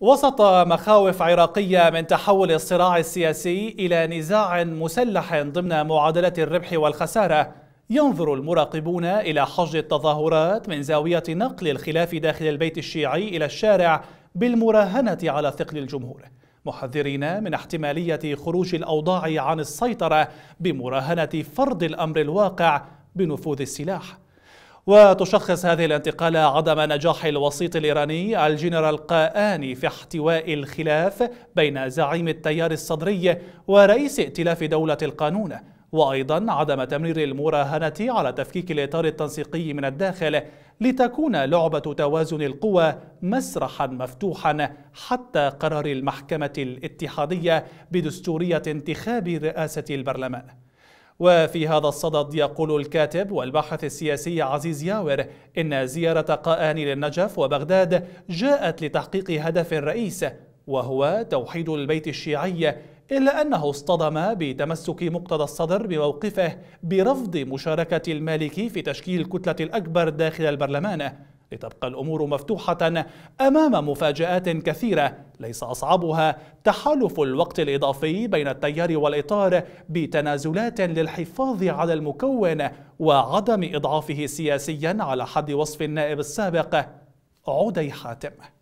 وسط مخاوف عراقية من تحول الصراع السياسي إلى نزاع مسلح ضمن معادلة الربح والخسارة ينظر المراقبون إلى حج التظاهرات من زاوية نقل الخلاف داخل البيت الشيعي إلى الشارع بالمراهنة على ثقل الجمهور محذرين من احتمالية خروج الأوضاع عن السيطرة بمراهنة فرض الأمر الواقع بنفوذ السلاح وتشخص هذه الانتقالة عدم نجاح الوسيط الإيراني الجنرال قاآني في احتواء الخلاف بين زعيم التيار الصدري ورئيس ائتلاف دولة القانون وأيضا عدم تمرير المراهنة على تفكيك الإطار التنسيقي من الداخل لتكون لعبة توازن القوى مسرحا مفتوحا حتى قرار المحكمة الاتحادية بدستورية انتخاب رئاسة البرلمان وفي هذا الصدد يقول الكاتب والباحث السياسي عزيز ياور إن زيارة قائان للنجف وبغداد جاءت لتحقيق هدف رئيس وهو توحيد البيت الشيعي إلا أنه اصطدم بتمسك مقتدى الصدر بموقفه برفض مشاركة المالكي في تشكيل الكتلة الأكبر داخل البرلمان لتبقى الأمور مفتوحة أمام مفاجآت كثيرة ليس أصعبها تحالف الوقت الإضافي بين التيار والإطار بتنازلات للحفاظ على المكون وعدم إضعافه سياسيا على حد وصف النائب السابق عدي حاتم